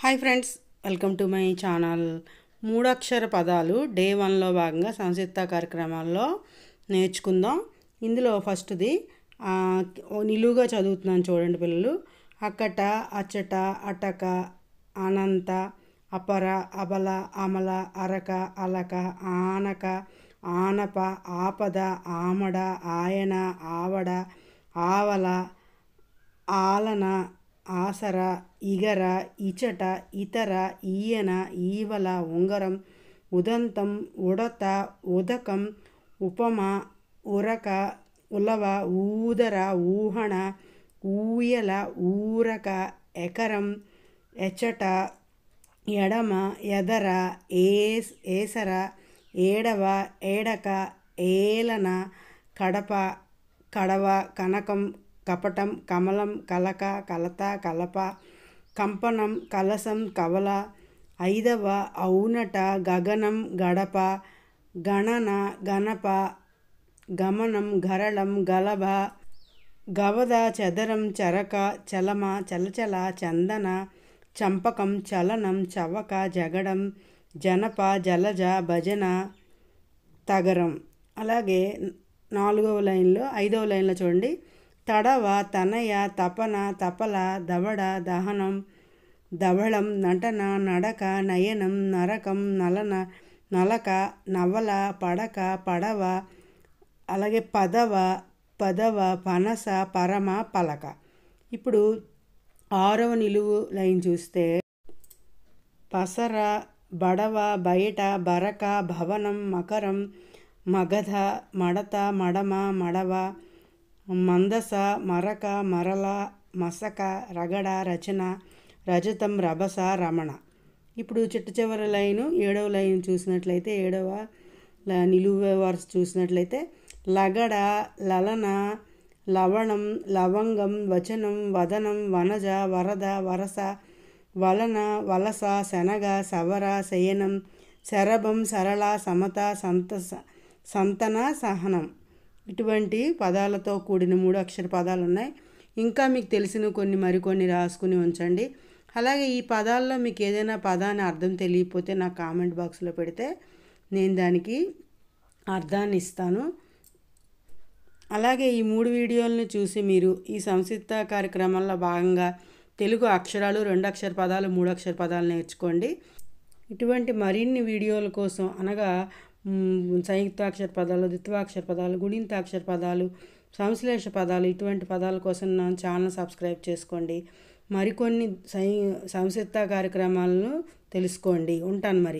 hi friends welcome to my channel మూడక్షర పదాలు day వన్లో భాగంగా సంసిద్ధ కార్యక్రమాల్లో నేర్చుకుందాం ఇందులో ఫస్ట్ది నిలువుగా చదువుతున్నాను చూడండి పిల్లలు అక్కట అచ్చట అటక అనంత అపర అబల అమల అరక అలక ఆనక ఆనప ఆపద ఆమడ ఆయన ఆవడ ఆవల ఆలన ఆసర ఇగర ఇచట ఇతర ఈయన ఈవల ఉంగరం ఉదంతం ఉడత ఉదకం ఉపమ ఉరక ఉలవ ఊదర ఊహణ ఊయల ఊరక ఎకరం ఎచట ఎడమ ఎదర ఏస్ ఏసర ఏడవ ఏడక ఏలన కడప కడవ కనకం కపటం కమలం కలక కలత కలప కంపనం కలసం కవల ఐదవ ఔనట గగనం గడప గణన గణప గమనం గరళం గలభ గవద చదరం చరక చలమ చలచల చందన చంపకం చలనం చవక జగడం జనప జలజ భజన తగరం అలాగే నాలుగవ లైన్లో ఐదవ లైన్లో చూడండి తడవ తనయ తపన తపల దవడ దహనం దవళం నటన నడక నయనం నరకం నలన నలక నవల పడక పడవ అలాగే పదవ పదవ పనస పరమ పలక ఇప్పుడు ఆరవ నిలువు లైన్ చూస్తే పసర బడవ బయట బరక భవనం మకరం మగధ మడత మడమ మడవ మందస మరక మరల మసక రగడ రచన రజతం రభస రమణ ఇప్పుడు చిట్ట చివరి లైను ఏడవ లైన్ చూసినట్లయితే ఏడవ నిలువ వరుస చూసినట్లయితే లగడ లలన లవణం లవంగం వచనం వదనం వనజ వరద వరస వలన వలస శనగ సవర శయనం శరభం సరళ సమత సంత సంతన సహనం ఇటువంటి పదాలతో కూడిన మూడు అక్షర పదాలు ఉన్నాయి ఇంకా మీకు తెలిసిన కొన్ని మరికొన్ని రాసుకుని ఉంచండి అలాగే ఈ పదాల్లో మీకు ఏదైనా పదాన్ని అర్థం తెలియకపోతే నా కామెంట్ బాక్స్లో పెడితే నేను దానికి అర్థాన్ని ఇస్తాను అలాగే ఈ మూడు వీడియోలను చూసి మీరు ఈ సంసిద్ధ కార్యక్రమంలో భాగంగా తెలుగు అక్షరాలు రెండు అక్షర పదాలు మూడు అక్షర పదాలు నేర్చుకోండి ఇటువంటి మరిన్ని వీడియోల కోసం అనగా సంయుక్తాక్షర పదాలు ద్విత్వాక్షర పదాలు గుణింతాక్షర పదాలు సంశ్లేష పదాలు ఇటువంటి పదాల కోసం నా ఛానల్ సబ్స్క్రైబ్ చేసుకోండి మరికొన్ని సంయుక్త కార్యక్రమాలను తెలుసుకోండి ఉంటాను మరి